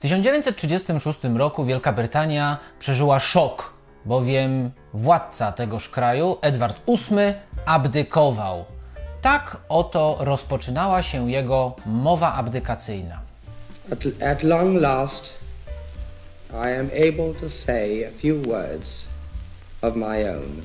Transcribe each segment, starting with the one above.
W 1936 roku Wielka Brytania przeżyła szok, bowiem władca tegoż kraju, Edward VIII, abdykował. Tak oto rozpoczynała się jego mowa abdykacyjna. At, at long last I am able to say a few words of my own.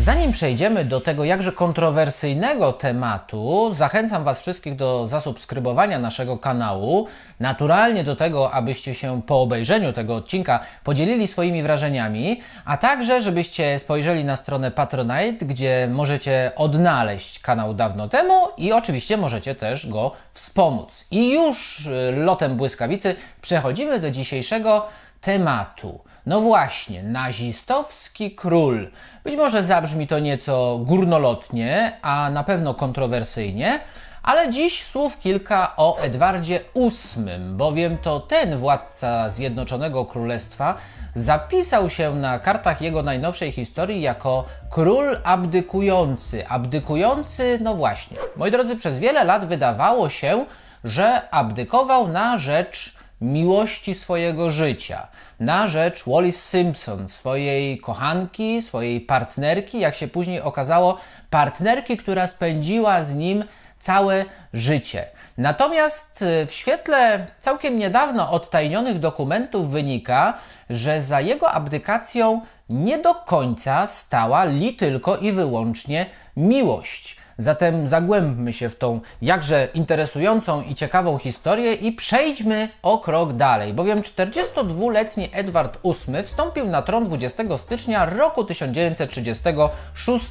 Zanim przejdziemy do tego jakże kontrowersyjnego tematu, zachęcam Was wszystkich do zasubskrybowania naszego kanału. Naturalnie do tego, abyście się po obejrzeniu tego odcinka podzielili swoimi wrażeniami, a także żebyście spojrzeli na stronę Patronite, gdzie możecie odnaleźć kanał dawno temu i oczywiście możecie też go wspomóc. I już y, lotem błyskawicy przechodzimy do dzisiejszego tematu. No właśnie, nazistowski król. Być może zabrzmi to nieco górnolotnie, a na pewno kontrowersyjnie, ale dziś słów kilka o Edwardzie VIII, bowiem to ten władca Zjednoczonego Królestwa zapisał się na kartach jego najnowszej historii jako król abdykujący. Abdykujący, no właśnie. Moi drodzy, przez wiele lat wydawało się, że abdykował na rzecz miłości swojego życia na rzecz Wallis Simpson, swojej kochanki, swojej partnerki, jak się później okazało, partnerki, która spędziła z nim całe życie. Natomiast y, w świetle całkiem niedawno odtajnionych dokumentów wynika, że za jego abdykacją nie do końca stała li tylko i wyłącznie miłość. Zatem zagłębmy się w tą jakże interesującą i ciekawą historię i przejdźmy o krok dalej, bowiem 42-letni Edward VIII wstąpił na tron 20 stycznia roku 1936.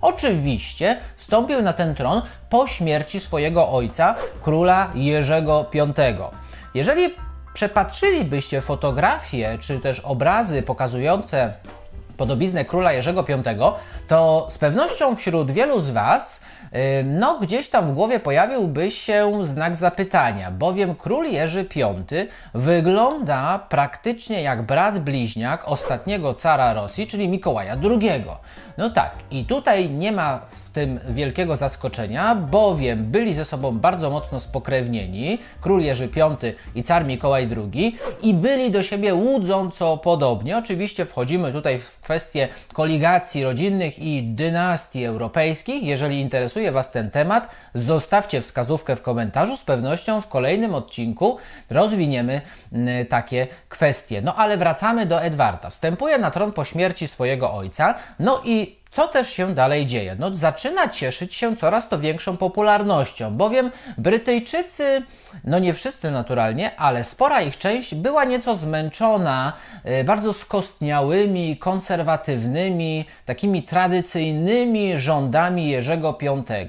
Oczywiście wstąpił na ten tron po śmierci swojego ojca, króla Jerzego V. Jeżeli przepatrzylibyście fotografie czy też obrazy pokazujące podobiznę króla Jerzego V, to z pewnością wśród wielu z Was, y, no gdzieś tam w głowie pojawiłby się znak zapytania, bowiem król Jerzy V wygląda praktycznie jak brat bliźniak ostatniego cara Rosji, czyli Mikołaja II. No tak, i tutaj nie ma w tym wielkiego zaskoczenia, bowiem byli ze sobą bardzo mocno spokrewnieni, król Jerzy V i car Mikołaj II, i byli do siebie łudząco podobni. Oczywiście wchodzimy tutaj w kwestię kwestie koligacji rodzinnych i dynastii europejskich. Jeżeli interesuje Was ten temat, zostawcie wskazówkę w komentarzu. Z pewnością w kolejnym odcinku rozwiniemy mm, takie kwestie. No ale wracamy do Edwarda. Wstępuje na tron po śmierci swojego ojca. No i co też się dalej dzieje? No, zaczyna cieszyć się coraz to większą popularnością, bowiem Brytyjczycy, no nie wszyscy naturalnie, ale spora ich część była nieco zmęczona y, bardzo skostniałymi, konserwatywnymi, takimi tradycyjnymi rządami Jerzego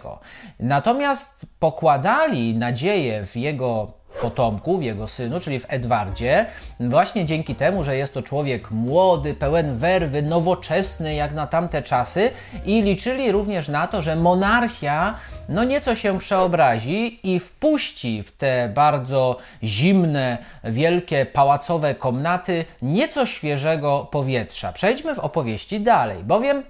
V. Natomiast pokładali nadzieję w jego potomków, jego synu, czyli w Edwardzie, właśnie dzięki temu, że jest to człowiek młody, pełen werwy, nowoczesny jak na tamte czasy i liczyli również na to, że monarchia no nieco się przeobrazi i wpuści w te bardzo zimne, wielkie, pałacowe komnaty nieco świeżego powietrza. Przejdźmy w opowieści dalej, bowiem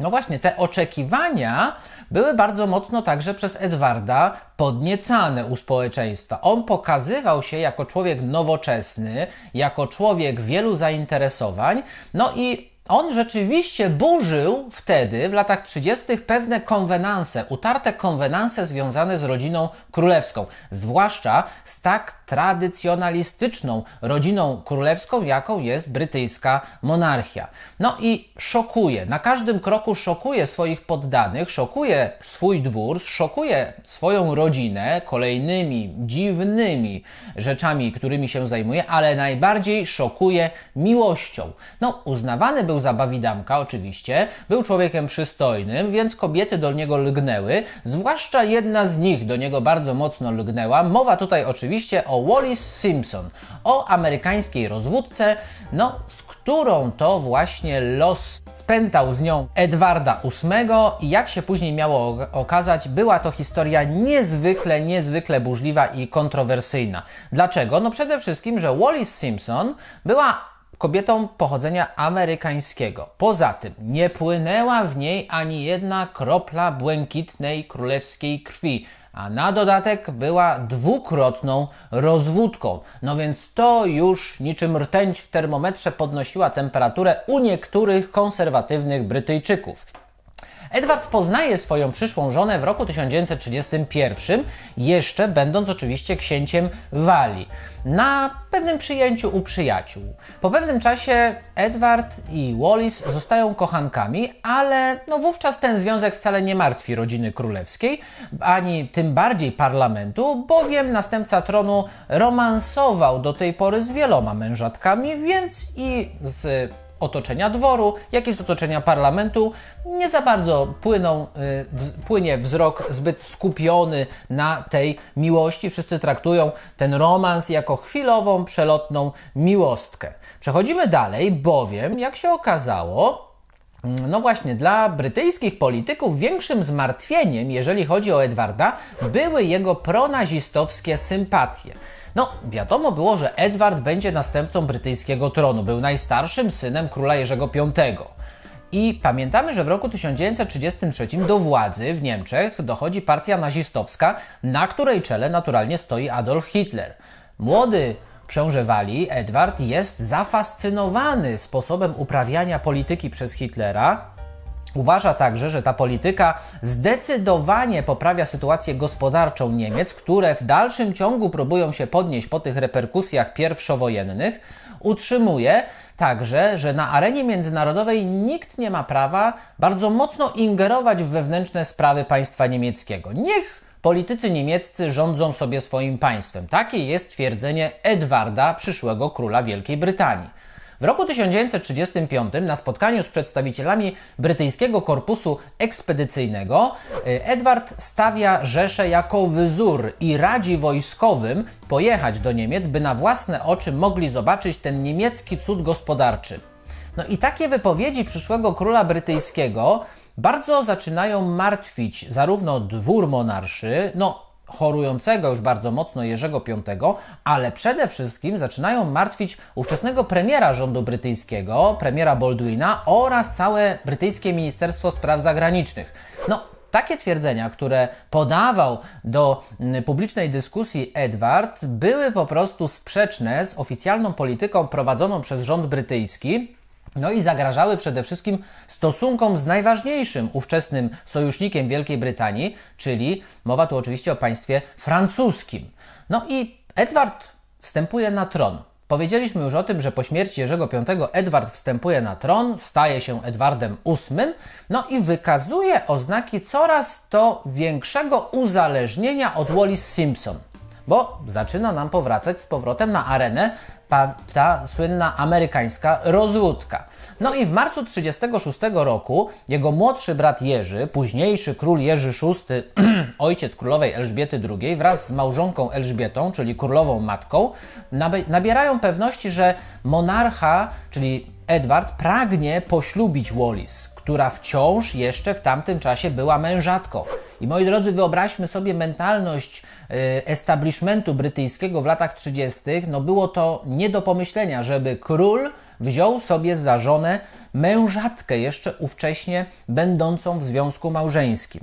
no właśnie te oczekiwania były bardzo mocno także przez Edwarda podniecane u społeczeństwa. On pokazywał się jako człowiek nowoczesny, jako człowiek wielu zainteresowań, no i on rzeczywiście burzył wtedy, w latach 30., pewne konwenanse, utarte konwenanse związane z rodziną królewską, zwłaszcza z tak tradycjonalistyczną rodziną królewską, jaką jest brytyjska monarchia. No i szokuje, na każdym kroku szokuje swoich poddanych, szokuje swój dwór, szokuje swoją rodzinę kolejnymi dziwnymi rzeczami, którymi się zajmuje, ale najbardziej szokuje miłością. No, uznawany był za bawidamka oczywiście, był człowiekiem przystojnym, więc kobiety do niego lgnęły, zwłaszcza jedna z nich do niego bardzo mocno lgnęła. Mowa tutaj oczywiście o Wallis Simpson, o amerykańskiej rozwódce, no z którą to właśnie los spętał z nią Edwarda VIII i jak się później miało okazać, była to historia niezwykle, niezwykle burzliwa i kontrowersyjna. Dlaczego? No przede wszystkim, że Wallis Simpson była kobietą pochodzenia amerykańskiego. Poza tym nie płynęła w niej ani jedna kropla błękitnej królewskiej krwi, a na dodatek była dwukrotną rozwódką. No więc to już niczym rtęć w termometrze podnosiła temperaturę u niektórych konserwatywnych Brytyjczyków. Edward poznaje swoją przyszłą żonę w roku 1931, jeszcze będąc oczywiście księciem Walii, na pewnym przyjęciu u przyjaciół. Po pewnym czasie Edward i Wallis zostają kochankami, ale no wówczas ten związek wcale nie martwi rodziny królewskiej, ani tym bardziej parlamentu, bowiem następca tronu romansował do tej pory z wieloma mężatkami, więc i z otoczenia dworu, jak i z otoczenia parlamentu, nie za bardzo płyną, y, w, płynie wzrok zbyt skupiony na tej miłości. Wszyscy traktują ten romans jako chwilową, przelotną miłostkę. Przechodzimy dalej, bowiem, jak się okazało, no właśnie, dla brytyjskich polityków większym zmartwieniem, jeżeli chodzi o Edwarda, były jego pronazistowskie sympatie. No, wiadomo było, że Edward będzie następcą brytyjskiego tronu, był najstarszym synem króla Jerzego V. I pamiętamy, że w roku 1933 do władzy w Niemczech dochodzi partia nazistowska, na której czele naturalnie stoi Adolf Hitler. Młody Wali, Edward jest zafascynowany sposobem uprawiania polityki przez Hitlera. Uważa także, że ta polityka zdecydowanie poprawia sytuację gospodarczą Niemiec, które w dalszym ciągu próbują się podnieść po tych reperkusjach pierwszowojennych. Utrzymuje także, że na arenie międzynarodowej nikt nie ma prawa bardzo mocno ingerować w wewnętrzne sprawy państwa niemieckiego. Niech Politycy niemieccy rządzą sobie swoim państwem. Takie jest twierdzenie Edwarda, przyszłego króla Wielkiej Brytanii. W roku 1935 na spotkaniu z przedstawicielami brytyjskiego korpusu ekspedycyjnego y, Edward stawia Rzeszę jako wyzór i radzi wojskowym pojechać do Niemiec, by na własne oczy mogli zobaczyć ten niemiecki cud gospodarczy. No i takie wypowiedzi przyszłego króla brytyjskiego bardzo zaczynają martwić zarówno dwór monarszy, no chorującego już bardzo mocno Jerzego V, ale przede wszystkim zaczynają martwić ówczesnego premiera rządu brytyjskiego, premiera Baldwina oraz całe brytyjskie Ministerstwo Spraw Zagranicznych. No, takie twierdzenia, które podawał do mm, publicznej dyskusji Edward, były po prostu sprzeczne z oficjalną polityką prowadzoną przez rząd brytyjski, no i zagrażały przede wszystkim stosunkom z najważniejszym ówczesnym sojusznikiem Wielkiej Brytanii, czyli mowa tu oczywiście o państwie francuskim. No i Edward wstępuje na tron. Powiedzieliśmy już o tym, że po śmierci Jerzego V Edward wstępuje na tron, staje się Edwardem VIII, no i wykazuje oznaki coraz to większego uzależnienia od Wallis Simpson bo zaczyna nam powracać z powrotem na arenę ta, ta słynna amerykańska rozłódka. No i w marcu 1936 roku jego młodszy brat Jerzy, późniejszy król Jerzy VI, ojciec królowej Elżbiety II, wraz z małżonką Elżbietą, czyli królową matką, nabierają pewności, że monarcha, czyli Edward pragnie poślubić Wallis, która wciąż jeszcze w tamtym czasie była mężatką. I moi drodzy, wyobraźmy sobie mentalność e, establishmentu brytyjskiego w latach 30. No było to nie do pomyślenia, żeby król wziął sobie za żonę mężatkę jeszcze ówcześnie będącą w związku małżeńskim.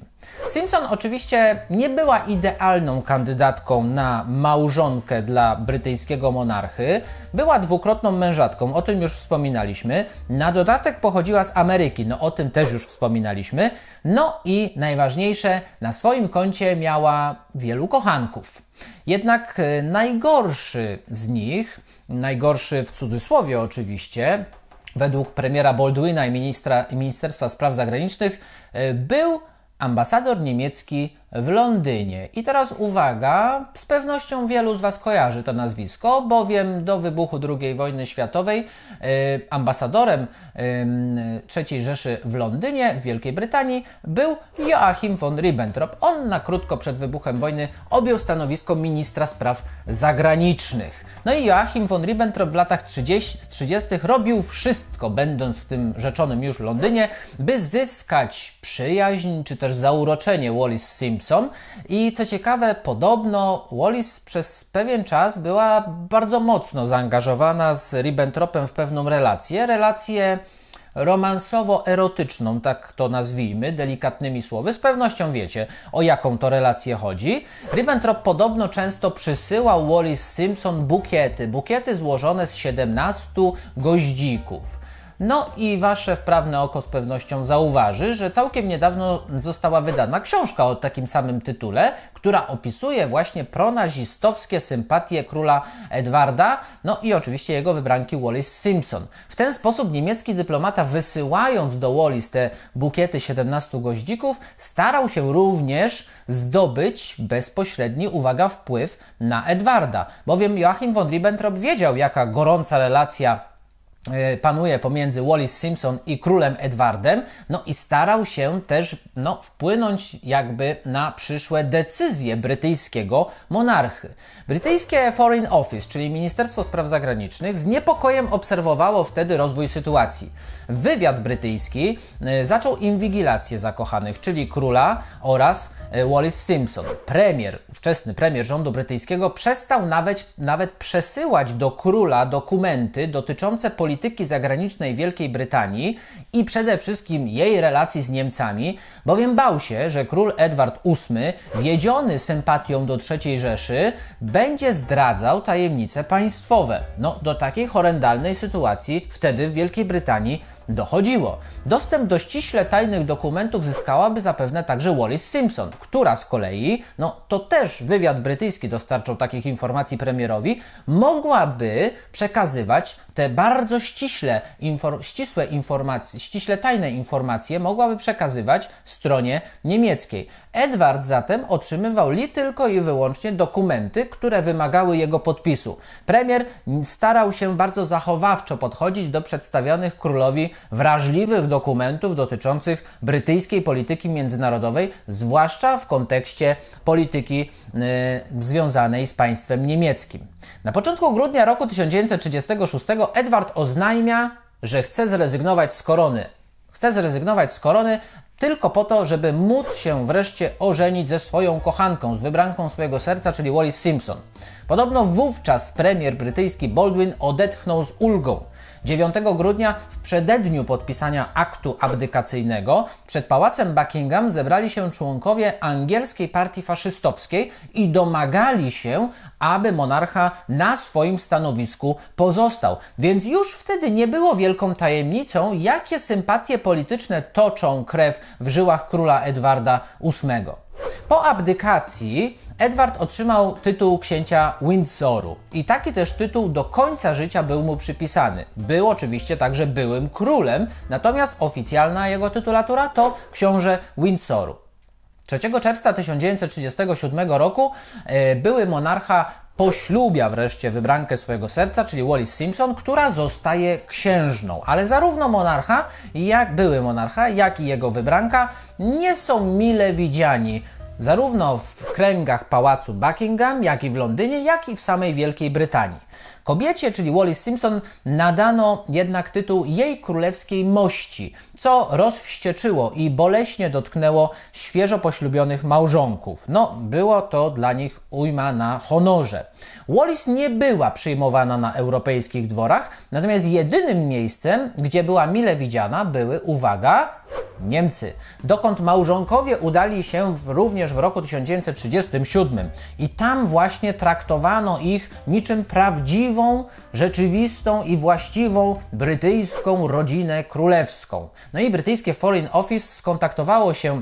Simpson oczywiście nie była idealną kandydatką na małżonkę dla brytyjskiego monarchy. Była dwukrotną mężatką, o tym już wspominaliśmy. Na dodatek pochodziła z Ameryki, no o tym też już wspominaliśmy. No i najważniejsze, na swoim koncie miała wielu kochanków. Jednak e, najgorszy z nich, najgorszy w cudzysłowie oczywiście, według premiera Baldwina i ministra, Ministerstwa Spraw Zagranicznych e, był ambasador niemiecki w Londynie. I teraz uwaga, z pewnością wielu z Was kojarzy to nazwisko, bowiem do wybuchu II wojny światowej y, ambasadorem y, III Rzeszy w Londynie, w Wielkiej Brytanii, był Joachim von Ribbentrop. On na krótko przed wybuchem wojny objął stanowisko ministra spraw zagranicznych. No i Joachim von Ribbentrop w latach 30. 30 robił wszystko, będąc w tym rzeczonym już Londynie, by zyskać przyjaźń czy też zauroczenie Wallis Simpson. I co ciekawe, podobno Wallis przez pewien czas była bardzo mocno zaangażowana z Ribbentropem w pewną relację. Relację romansowo-erotyczną, tak to nazwijmy, delikatnymi słowy. Z pewnością wiecie, o jaką to relację chodzi. Ribbentrop podobno często przysyłał Wallis Simpson bukiety, bukiety złożone z 17 goździków. No i wasze wprawne oko z pewnością zauważy, że całkiem niedawno została wydana książka o takim samym tytule, która opisuje właśnie pronazistowskie sympatie króla Edwarda, no i oczywiście jego wybranki Wallis Simpson. W ten sposób niemiecki dyplomata wysyłając do Wallis te bukiety 17 goździków, starał się również zdobyć bezpośredni, uwaga, wpływ na Edwarda, bowiem Joachim von Ribbentrop wiedział, jaka gorąca relacja E, panuje pomiędzy Wallis Simpson i królem Edwardem, no i starał się też no, wpłynąć jakby na przyszłe decyzje brytyjskiego monarchy. Brytyjskie Foreign Office, czyli Ministerstwo Spraw Zagranicznych, z niepokojem obserwowało wtedy rozwój sytuacji. Wywiad brytyjski e, zaczął inwigilację zakochanych, czyli króla oraz e, Wallis Simpson. Premier, ówczesny premier rządu brytyjskiego, przestał nawet, nawet przesyłać do króla dokumenty dotyczące polityki polityki zagranicznej Wielkiej Brytanii i przede wszystkim jej relacji z Niemcami, bowiem bał się, że król Edward VIII, wiedziony sympatią do III Rzeszy, będzie zdradzał tajemnice państwowe. No, do takiej horrendalnej sytuacji wtedy w Wielkiej Brytanii dochodziło. Dostęp do ściśle tajnych dokumentów zyskałaby zapewne także Wallis Simpson, która z kolei, no to też wywiad brytyjski dostarczał takich informacji premierowi, mogłaby przekazywać te bardzo ściśle, ścisłe informacje, ściśle tajne informacje mogłaby przekazywać stronie niemieckiej. Edward zatem otrzymywał li tylko i wyłącznie dokumenty, które wymagały jego podpisu. Premier starał się bardzo zachowawczo podchodzić do przedstawianych królowi wrażliwych dokumentów dotyczących brytyjskiej polityki międzynarodowej, zwłaszcza w kontekście polityki yy, związanej z państwem niemieckim. Na początku grudnia roku 1936 Edward oznajmia, że chce zrezygnować z korony. Chce zrezygnować z korony tylko po to, żeby móc się wreszcie ożenić ze swoją kochanką, z wybranką swojego serca, czyli Wallis Simpson. Podobno wówczas premier brytyjski Baldwin odetchnął z ulgą. 9 grudnia, w przededniu podpisania aktu abdykacyjnego, przed pałacem Buckingham zebrali się członkowie angielskiej partii faszystowskiej i domagali się, aby monarcha na swoim stanowisku pozostał. Więc już wtedy nie było wielką tajemnicą, jakie sympatie polityczne toczą krew w żyłach króla Edwarda VIII. Po abdykacji Edward otrzymał tytuł księcia Windsoru i taki też tytuł do końca życia był mu przypisany. Był oczywiście także byłym królem, natomiast oficjalna jego tytulatura to książę Windsoru. 3 czerwca 1937 roku e, były monarcha poślubia wreszcie wybrankę swojego serca, czyli Wallis Simpson, która zostaje księżną. Ale zarówno monarcha, jak były monarcha, jak i jego wybranka nie są mile widziani zarówno w kręgach pałacu Buckingham, jak i w Londynie, jak i w samej Wielkiej Brytanii. Kobiecie, czyli Wallis Simpson, nadano jednak tytuł jej królewskiej mości, co rozwścieczyło i boleśnie dotknęło świeżo poślubionych małżonków. No, było to dla nich ujma na honorze. Wallis nie była przyjmowana na europejskich dworach, natomiast jedynym miejscem, gdzie była mile widziana, były, uwaga, Niemcy, dokąd małżonkowie udali się w, również w roku 1937. I tam właśnie traktowano ich niczym prawdziwą, rzeczywistą i właściwą brytyjską rodzinę królewską. No i brytyjskie Foreign Office skontaktowało się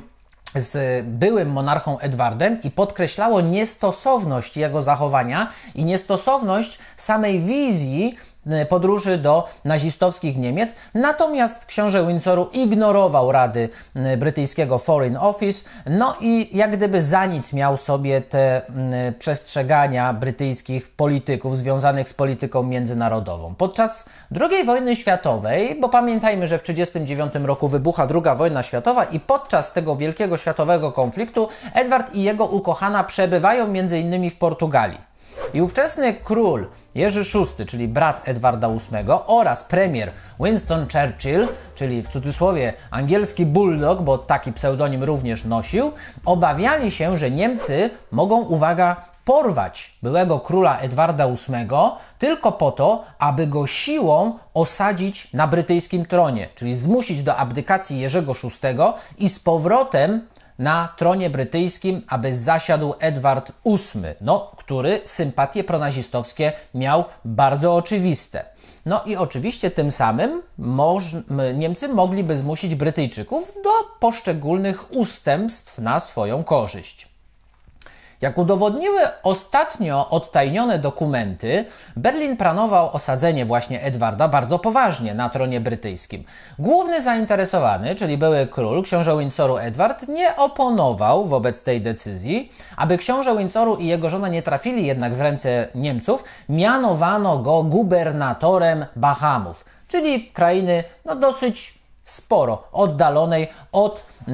z byłym monarchą Edwardem i podkreślało niestosowność jego zachowania i niestosowność samej wizji E, podróży do nazistowskich Niemiec. Natomiast książę Windsoru ignorował rady e, brytyjskiego Foreign Office, no i jak gdyby za nic miał sobie te mm, e, przestrzegania brytyjskich polityków związanych z polityką międzynarodową. Podczas II wojny światowej, bo pamiętajmy, że w 1939 roku wybucha II wojna światowa i podczas tego wielkiego światowego konfliktu Edward i jego ukochana przebywają między innymi w Portugalii. I ówczesny król Jerzy VI, czyli brat Edwarda VIII oraz premier Winston Churchill, czyli w cudzysłowie angielski bulldog, bo taki pseudonim również nosił, obawiali się, że Niemcy mogą, uwaga, porwać byłego króla Edwarda VIII tylko po to, aby go siłą osadzić na brytyjskim tronie, czyli zmusić do abdykacji Jerzego VI i z powrotem na tronie brytyjskim, aby zasiadł Edward VIII, no, który sympatie pronazistowskie miał bardzo oczywiste. No i oczywiście tym samym Niemcy mogliby zmusić Brytyjczyków do poszczególnych ustępstw na swoją korzyść. Jak udowodniły ostatnio odtajnione dokumenty, Berlin planował osadzenie właśnie Edwarda bardzo poważnie na tronie brytyjskim. Główny zainteresowany, czyli były król, książę Windsoru Edward, nie oponował wobec tej decyzji. Aby książę Windsoru i jego żona nie trafili jednak w ręce Niemców, mianowano go gubernatorem Bahamów, czyli krainy no, dosyć sporo oddalonej od y,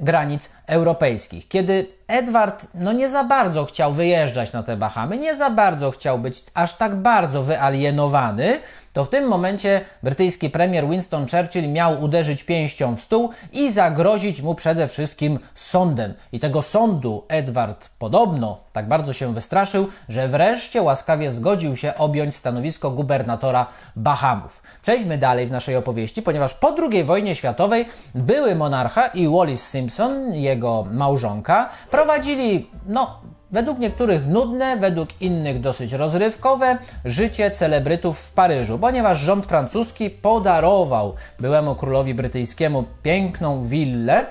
granic europejskich. Kiedy Edward no nie za bardzo chciał wyjeżdżać na te Bahamy, nie za bardzo chciał być aż tak bardzo wyalienowany, to w tym momencie brytyjski premier Winston Churchill miał uderzyć pięścią w stół i zagrozić mu przede wszystkim sądem. I tego sądu Edward podobno tak bardzo się wystraszył, że wreszcie łaskawie zgodził się objąć stanowisko gubernatora Bahamów. Przejdźmy dalej w naszej opowieści, ponieważ po II wojnie światowej były monarcha i Wallis Simpson, jego małżonka, Prowadzili, no, według niektórych nudne, według innych dosyć rozrywkowe życie celebrytów w Paryżu, ponieważ rząd francuski podarował byłemu królowi brytyjskiemu piękną willę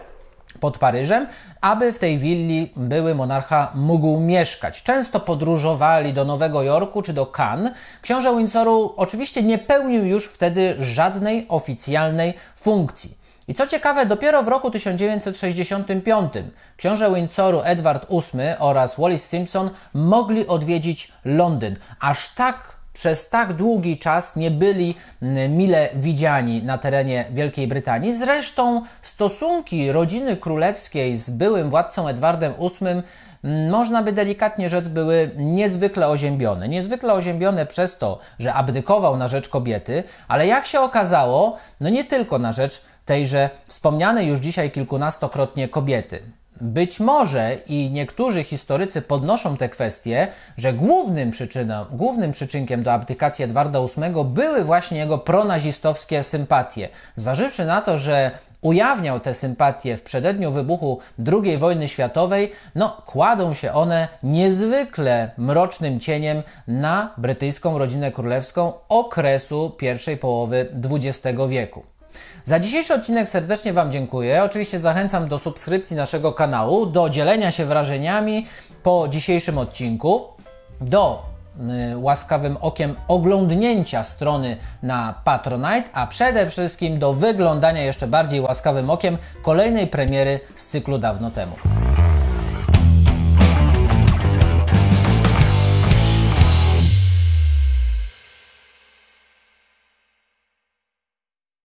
pod Paryżem, aby w tej willi były monarcha mógł mieszkać. Często podróżowali do Nowego Jorku czy do Cannes. Książę Windsoru oczywiście nie pełnił już wtedy żadnej oficjalnej funkcji. I co ciekawe, dopiero w roku 1965 książę Windsoru Edward VIII oraz Wallis Simpson mogli odwiedzić Londyn. Aż tak przez tak długi czas nie byli mile widziani na terenie Wielkiej Brytanii. Zresztą stosunki rodziny królewskiej z byłym władcą Edwardem VIII można by delikatnie rzec, były niezwykle oziębione. Niezwykle oziębione przez to, że abdykował na rzecz kobiety, ale jak się okazało, no nie tylko na rzecz tejże wspomnianej już dzisiaj kilkunastokrotnie kobiety. Być może i niektórzy historycy podnoszą tę kwestię, że głównym, przyczyną, głównym przyczynkiem do abdykacji Edwarda VIII były właśnie jego pronazistowskie sympatie. Zważywszy na to, że ujawniał te sympatie w przededniu wybuchu II wojny światowej, no kładą się one niezwykle mrocznym cieniem na brytyjską rodzinę królewską okresu pierwszej połowy XX wieku. Za dzisiejszy odcinek serdecznie Wam dziękuję. Oczywiście zachęcam do subskrypcji naszego kanału, do dzielenia się wrażeniami po dzisiejszym odcinku, do y, łaskawym okiem oglądnięcia strony na Patronite, a przede wszystkim do wyglądania jeszcze bardziej łaskawym okiem kolejnej premiery z cyklu dawno temu.